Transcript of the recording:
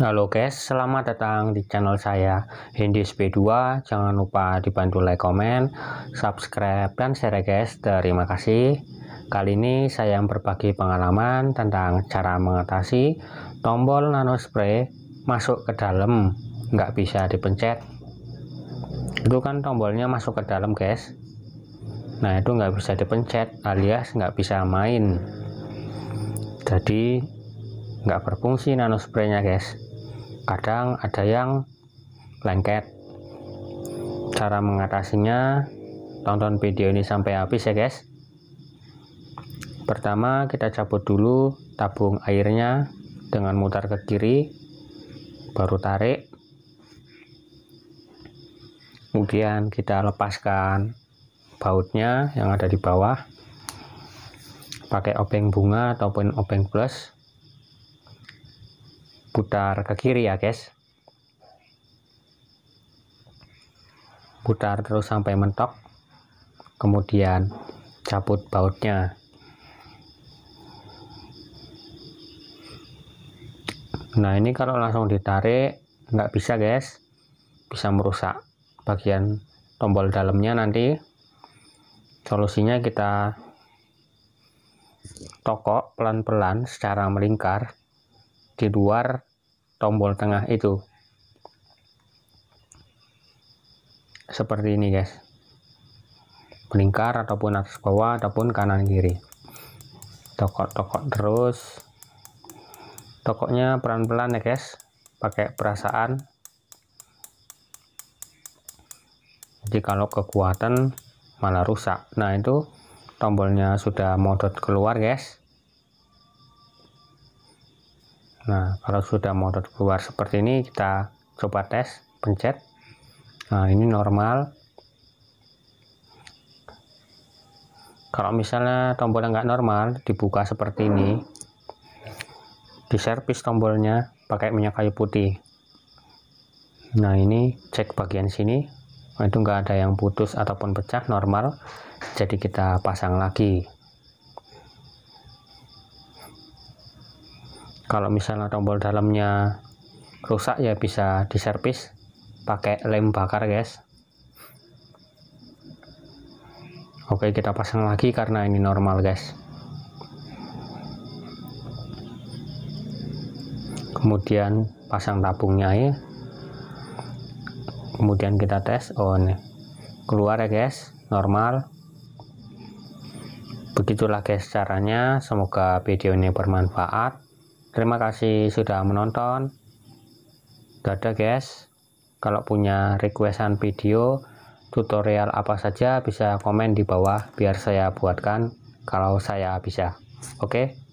Halo guys, selamat datang di channel saya Hindi Speed 2 Jangan lupa dibantu like, comment, subscribe, dan share ya guys. Terima kasih. Kali ini saya yang berbagi pengalaman tentang cara mengatasi tombol nano spray masuk ke dalam, nggak bisa dipencet. Itu kan tombolnya masuk ke dalam guys. Nah itu nggak bisa dipencet alias nggak bisa main. Jadi nggak berfungsi nano spraynya guys kadang ada yang lengket cara mengatasinya tonton video ini sampai habis ya guys pertama kita cabut dulu tabung airnya dengan mutar ke kiri baru tarik kemudian kita lepaskan bautnya yang ada di bawah pakai obeng bunga ataupun obeng plus putar ke kiri ya guys putar terus sampai mentok kemudian cabut bautnya nah ini kalau langsung ditarik nggak bisa guys bisa merusak bagian tombol dalamnya nanti solusinya kita tokok pelan-pelan secara melingkar di luar tombol tengah itu seperti ini guys melingkar ataupun atas bawah ataupun kanan kiri tokok-tokok terus tokoknya pelan-pelan ya guys pakai perasaan jadi kalau kekuatan malah rusak nah itu tombolnya sudah modot keluar guys Nah, kalau sudah motor keluar seperti ini, kita coba tes, pencet. Nah, ini normal. Kalau misalnya tombolnya nggak normal, dibuka seperti ini. Di Diservis tombolnya pakai minyak kayu putih. Nah, ini cek bagian sini. Nah, itu nggak ada yang putus ataupun pecah, normal. Jadi kita pasang lagi. kalau misalnya tombol dalamnya rusak ya bisa diservis pakai lem bakar guys oke kita pasang lagi karena ini normal guys kemudian pasang tabungnya ya kemudian kita tes oh keluar ya guys normal begitulah guys caranya semoga video ini bermanfaat Terima kasih sudah menonton. Dadah guys. Kalau punya requestan video, tutorial apa saja bisa komen di bawah biar saya buatkan kalau saya bisa. Oke. Okay?